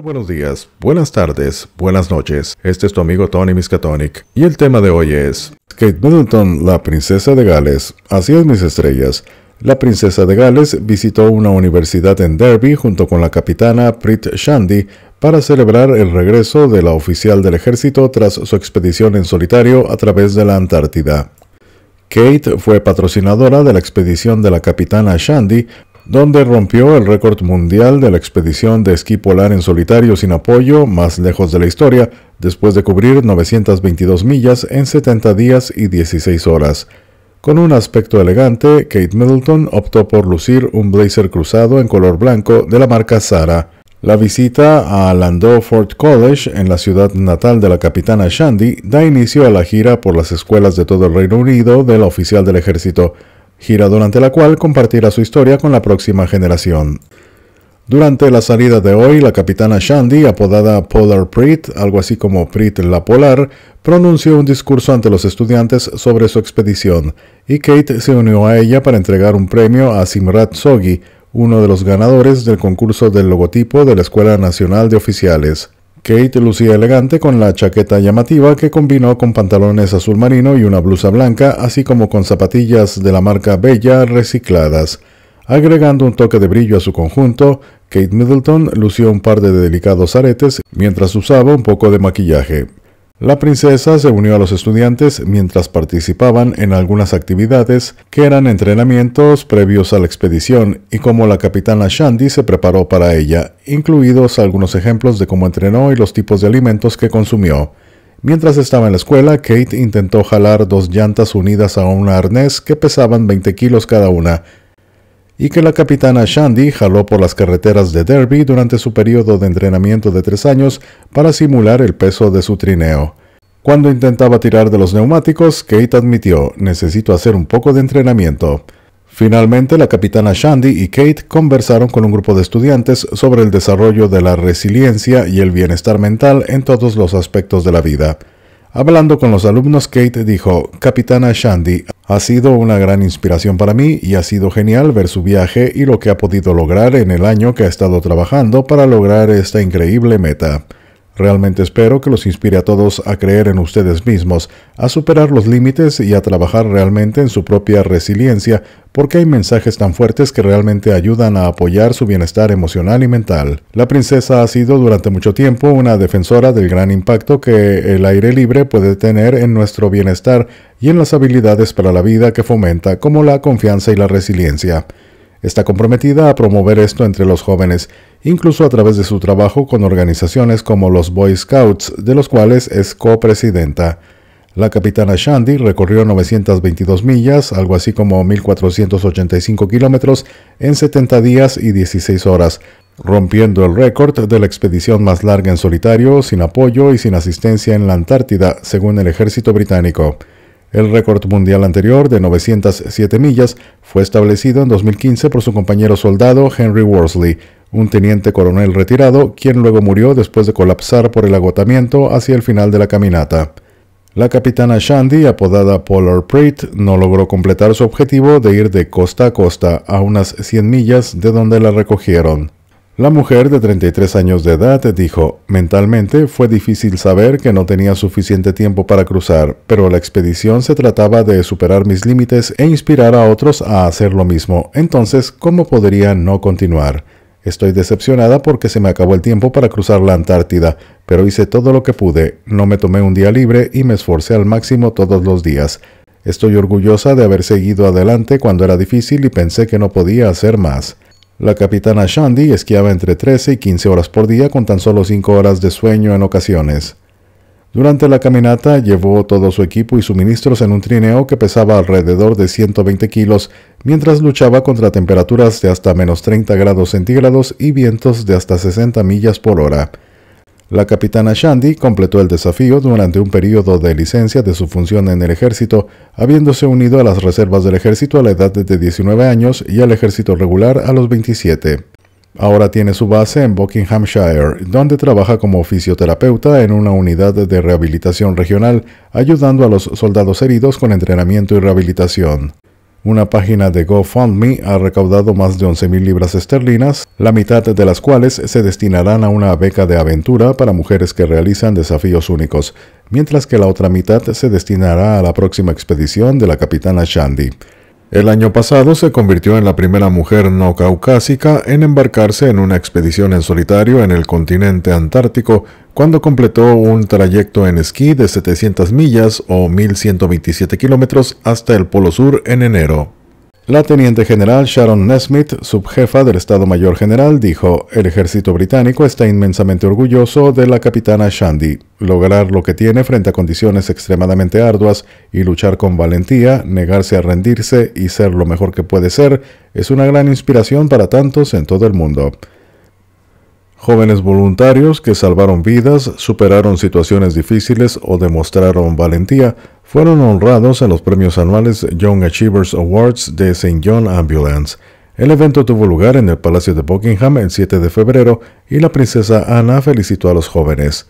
Buenos días, buenas tardes, buenas noches. Este es tu amigo Tony Miskatonic y el tema de hoy es Kate Middleton, la princesa de Gales. Así es, mis estrellas. La princesa de Gales visitó una universidad en Derby junto con la capitana Prit Shandy para celebrar el regreso de la oficial del ejército tras su expedición en solitario a través de la Antártida. Kate fue patrocinadora de la expedición de la capitana Shandy donde rompió el récord mundial de la expedición de esquí polar en solitario sin apoyo más lejos de la historia, después de cubrir 922 millas en 70 días y 16 horas. Con un aspecto elegante, Kate Middleton optó por lucir un blazer cruzado en color blanco de la marca Zara. La visita a Landau Fort College, en la ciudad natal de la capitana Shandy, da inicio a la gira por las escuelas de todo el Reino Unido de la oficial del ejército gira durante la cual compartirá su historia con la próxima generación. Durante la salida de hoy, la capitana Shandy, apodada Polar Preet, algo así como Preet la Polar, pronunció un discurso ante los estudiantes sobre su expedición, y Kate se unió a ella para entregar un premio a Simrat Sogi, uno de los ganadores del concurso del logotipo de la Escuela Nacional de Oficiales. Kate lucía elegante con la chaqueta llamativa que combinó con pantalones azul marino y una blusa blanca, así como con zapatillas de la marca Bella recicladas. Agregando un toque de brillo a su conjunto, Kate Middleton lució un par de delicados aretes mientras usaba un poco de maquillaje. La princesa se unió a los estudiantes mientras participaban en algunas actividades que eran entrenamientos previos a la expedición y como la capitana Shandy se preparó para ella, incluidos algunos ejemplos de cómo entrenó y los tipos de alimentos que consumió. Mientras estaba en la escuela, Kate intentó jalar dos llantas unidas a un arnés que pesaban 20 kilos cada una, y que la capitana Shandy jaló por las carreteras de Derby durante su periodo de entrenamiento de tres años para simular el peso de su trineo. Cuando intentaba tirar de los neumáticos, Kate admitió, necesito hacer un poco de entrenamiento. Finalmente, la capitana Shandy y Kate conversaron con un grupo de estudiantes sobre el desarrollo de la resiliencia y el bienestar mental en todos los aspectos de la vida. Hablando con los alumnos, Kate dijo, Capitana Shandy, ha sido una gran inspiración para mí y ha sido genial ver su viaje y lo que ha podido lograr en el año que ha estado trabajando para lograr esta increíble meta. Realmente espero que los inspire a todos a creer en ustedes mismos, a superar los límites y a trabajar realmente en su propia resiliencia, porque hay mensajes tan fuertes que realmente ayudan a apoyar su bienestar emocional y mental. La princesa ha sido durante mucho tiempo una defensora del gran impacto que el aire libre puede tener en nuestro bienestar y en las habilidades para la vida que fomenta, como la confianza y la resiliencia está comprometida a promover esto entre los jóvenes, incluso a través de su trabajo con organizaciones como los Boy Scouts, de los cuales es copresidenta. La capitana Shandy recorrió 922 millas, algo así como 1.485 kilómetros, en 70 días y 16 horas, rompiendo el récord de la expedición más larga en solitario, sin apoyo y sin asistencia en la Antártida, según el ejército británico. El récord mundial anterior de 907 millas fue establecido en 2015 por su compañero soldado Henry Worsley, un teniente coronel retirado, quien luego murió después de colapsar por el agotamiento hacia el final de la caminata. La capitana Shandy, apodada Polar Preet, no logró completar su objetivo de ir de costa a costa a unas 100 millas de donde la recogieron. La mujer de 33 años de edad dijo, mentalmente fue difícil saber que no tenía suficiente tiempo para cruzar, pero la expedición se trataba de superar mis límites e inspirar a otros a hacer lo mismo, entonces, ¿cómo podría no continuar? Estoy decepcionada porque se me acabó el tiempo para cruzar la Antártida, pero hice todo lo que pude, no me tomé un día libre y me esforcé al máximo todos los días. Estoy orgullosa de haber seguido adelante cuando era difícil y pensé que no podía hacer más. La capitana Shandy esquiaba entre 13 y 15 horas por día con tan solo 5 horas de sueño en ocasiones. Durante la caminata llevó todo su equipo y suministros en un trineo que pesaba alrededor de 120 kilos mientras luchaba contra temperaturas de hasta menos 30 grados centígrados y vientos de hasta 60 millas por hora. La capitana Shandy completó el desafío durante un periodo de licencia de su función en el ejército, habiéndose unido a las reservas del ejército a la edad de 19 años y al ejército regular a los 27. Ahora tiene su base en Buckinghamshire, donde trabaja como fisioterapeuta en una unidad de rehabilitación regional, ayudando a los soldados heridos con entrenamiento y rehabilitación. Una página de GoFundMe ha recaudado más de 11.000 libras esterlinas, la mitad de las cuales se destinarán a una beca de aventura para mujeres que realizan desafíos únicos, mientras que la otra mitad se destinará a la próxima expedición de la capitana Shandy. El año pasado se convirtió en la primera mujer no caucásica en embarcarse en una expedición en solitario en el continente antártico cuando completó un trayecto en esquí de 700 millas o 1.127 kilómetros hasta el Polo Sur en enero. La teniente general Sharon Nesmith, subjefa del Estado Mayor General, dijo, el ejército británico está inmensamente orgulloso de la capitana Shandy. Lograr lo que tiene frente a condiciones extremadamente arduas y luchar con valentía, negarse a rendirse y ser lo mejor que puede ser, es una gran inspiración para tantos en todo el mundo. Jóvenes voluntarios que salvaron vidas, superaron situaciones difíciles o demostraron valentía fueron honrados en los premios anuales Young Achievers Awards de St. John Ambulance. El evento tuvo lugar en el Palacio de Buckingham el 7 de febrero y la princesa Ana felicitó a los jóvenes.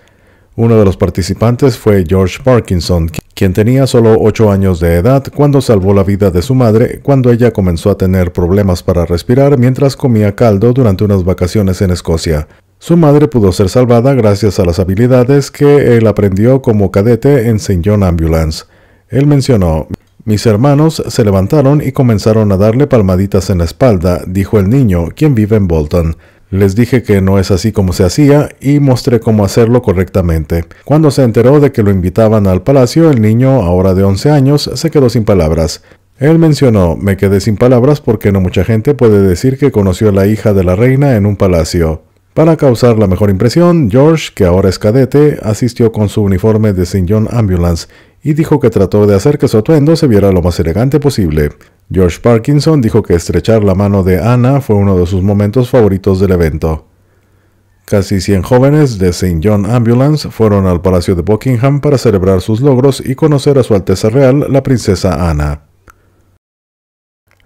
Uno de los participantes fue George Parkinson, quien tenía solo 8 años de edad cuando salvó la vida de su madre cuando ella comenzó a tener problemas para respirar mientras comía caldo durante unas vacaciones en Escocia. Su madre pudo ser salvada gracias a las habilidades que él aprendió como cadete en St. John Ambulance. Él mencionó, mis hermanos se levantaron y comenzaron a darle palmaditas en la espalda, dijo el niño, quien vive en Bolton. Les dije que no es así como se hacía y mostré cómo hacerlo correctamente. Cuando se enteró de que lo invitaban al palacio, el niño, ahora de 11 años, se quedó sin palabras. Él mencionó, me quedé sin palabras porque no mucha gente puede decir que conoció a la hija de la reina en un palacio. Para causar la mejor impresión, George, que ahora es cadete, asistió con su uniforme de St. John Ambulance y dijo que trató de hacer que su atuendo se viera lo más elegante posible. George Parkinson dijo que estrechar la mano de Ana fue uno de sus momentos favoritos del evento. Casi 100 jóvenes de St. John Ambulance fueron al Palacio de Buckingham para celebrar sus logros y conocer a Su Alteza Real, la Princesa Ana.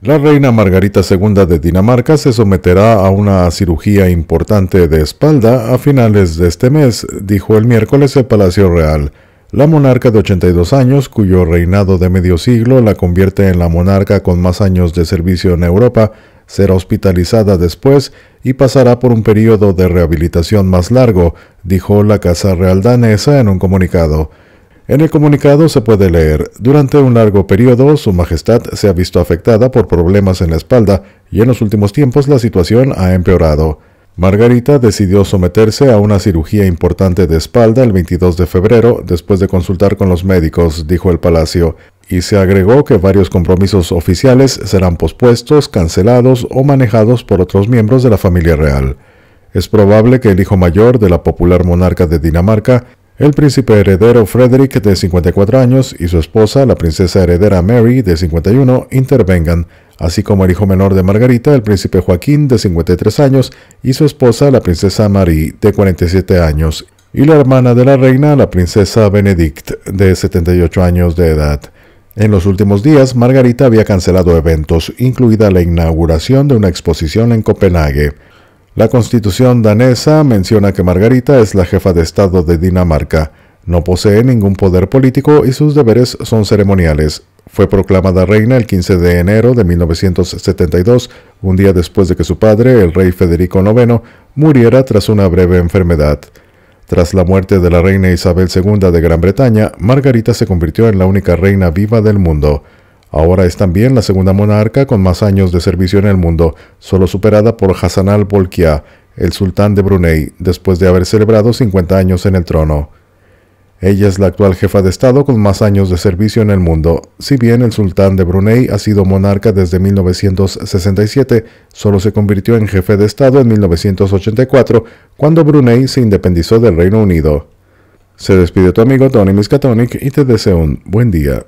La reina Margarita II de Dinamarca se someterá a una cirugía importante de espalda a finales de este mes, dijo el miércoles el Palacio Real. La monarca de 82 años, cuyo reinado de medio siglo la convierte en la monarca con más años de servicio en Europa, será hospitalizada después y pasará por un periodo de rehabilitación más largo, dijo la Casa Real danesa en un comunicado. En el comunicado se puede leer, durante un largo periodo Su Majestad se ha visto afectada por problemas en la espalda y en los últimos tiempos la situación ha empeorado. Margarita decidió someterse a una cirugía importante de espalda el 22 de febrero después de consultar con los médicos, dijo el Palacio, y se agregó que varios compromisos oficiales serán pospuestos, cancelados o manejados por otros miembros de la familia real. Es probable que el hijo mayor de la popular monarca de Dinamarca, el príncipe heredero Frederick de 54 años y su esposa, la princesa heredera Mary de 51, intervengan así como el hijo menor de Margarita, el príncipe Joaquín, de 53 años, y su esposa, la princesa Marie, de 47 años, y la hermana de la reina, la princesa Benedict, de 78 años de edad. En los últimos días, Margarita había cancelado eventos, incluida la inauguración de una exposición en Copenhague. La constitución danesa menciona que Margarita es la jefa de Estado de Dinamarca. No posee ningún poder político y sus deberes son ceremoniales. Fue proclamada reina el 15 de enero de 1972, un día después de que su padre, el rey Federico IX, muriera tras una breve enfermedad. Tras la muerte de la reina Isabel II de Gran Bretaña, Margarita se convirtió en la única reina viva del mundo. Ahora es también la segunda monarca con más años de servicio en el mundo, solo superada por Hassanal bolkiah el sultán de Brunei, después de haber celebrado 50 años en el trono. Ella es la actual jefa de Estado con más años de servicio en el mundo. Si bien el sultán de Brunei ha sido monarca desde 1967, solo se convirtió en jefe de Estado en 1984, cuando Brunei se independizó del Reino Unido. Se despide tu amigo Tony Miskatonic y te deseo un buen día.